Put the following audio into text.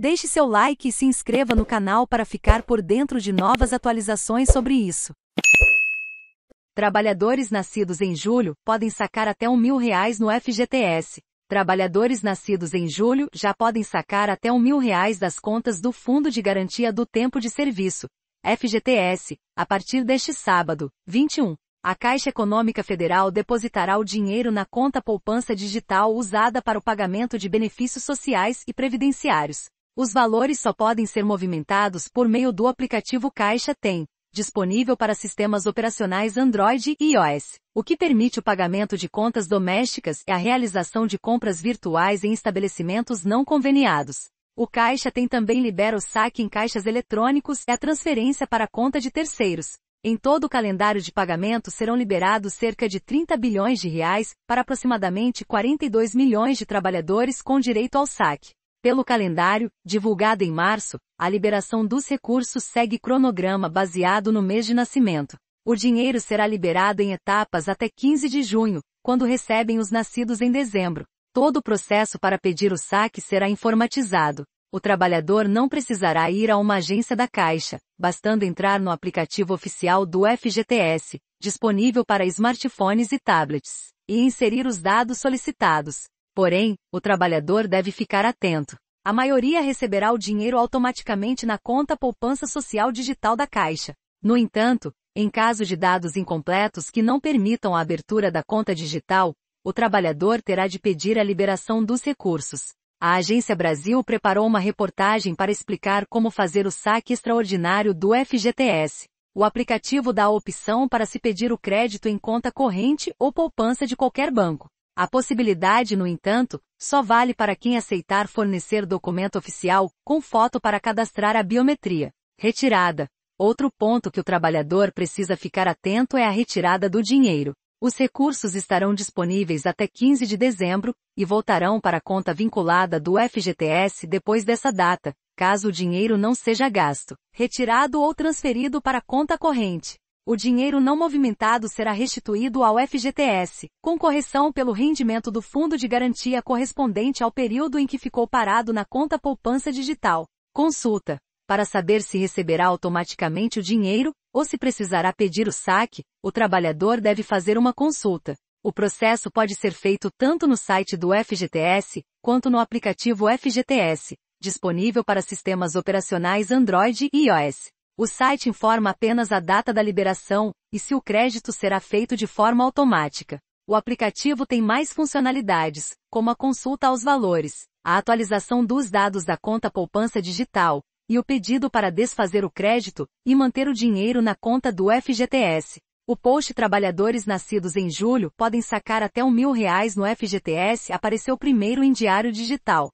Deixe seu like e se inscreva no canal para ficar por dentro de novas atualizações sobre isso. Trabalhadores nascidos em julho podem sacar até R$ 1.000 no FGTS. Trabalhadores nascidos em julho já podem sacar até R$ 1.000 das contas do Fundo de Garantia do Tempo de Serviço, FGTS, a partir deste sábado, 21. A Caixa Econômica Federal depositará o dinheiro na conta poupança digital usada para o pagamento de benefícios sociais e previdenciários. Os valores só podem ser movimentados por meio do aplicativo Caixa Tem, disponível para sistemas operacionais Android e iOS, o que permite o pagamento de contas domésticas e a realização de compras virtuais em estabelecimentos não conveniados. O Caixa tem também libera o saque em caixas eletrônicos e a transferência para a conta de terceiros. Em todo o calendário de pagamento serão liberados cerca de 30 bilhões de reais para aproximadamente 42 milhões de trabalhadores com direito ao saque. Pelo calendário, divulgado em março, a liberação dos recursos segue cronograma baseado no mês de nascimento. O dinheiro será liberado em etapas até 15 de junho, quando recebem os nascidos em dezembro. Todo o processo para pedir o saque será informatizado. O trabalhador não precisará ir a uma agência da Caixa, bastando entrar no aplicativo oficial do FGTS, disponível para smartphones e tablets, e inserir os dados solicitados. Porém, o trabalhador deve ficar atento a maioria receberá o dinheiro automaticamente na conta poupança social digital da Caixa. No entanto, em caso de dados incompletos que não permitam a abertura da conta digital, o trabalhador terá de pedir a liberação dos recursos. A Agência Brasil preparou uma reportagem para explicar como fazer o saque extraordinário do FGTS. O aplicativo dá a opção para se pedir o crédito em conta corrente ou poupança de qualquer banco. A possibilidade, no entanto, só vale para quem aceitar fornecer documento oficial com foto para cadastrar a biometria. Retirada. Outro ponto que o trabalhador precisa ficar atento é a retirada do dinheiro. Os recursos estarão disponíveis até 15 de dezembro e voltarão para a conta vinculada do FGTS depois dessa data, caso o dinheiro não seja gasto, retirado ou transferido para conta corrente o dinheiro não movimentado será restituído ao FGTS, com correção pelo rendimento do fundo de garantia correspondente ao período em que ficou parado na conta poupança digital. Consulta. Para saber se receberá automaticamente o dinheiro, ou se precisará pedir o saque, o trabalhador deve fazer uma consulta. O processo pode ser feito tanto no site do FGTS, quanto no aplicativo FGTS, disponível para sistemas operacionais Android e iOS. O site informa apenas a data da liberação e se o crédito será feito de forma automática. O aplicativo tem mais funcionalidades, como a consulta aos valores, a atualização dos dados da conta poupança digital e o pedido para desfazer o crédito e manter o dinheiro na conta do FGTS. O post Trabalhadores nascidos em julho podem sacar até um mil reais no FGTS apareceu primeiro em Diário Digital.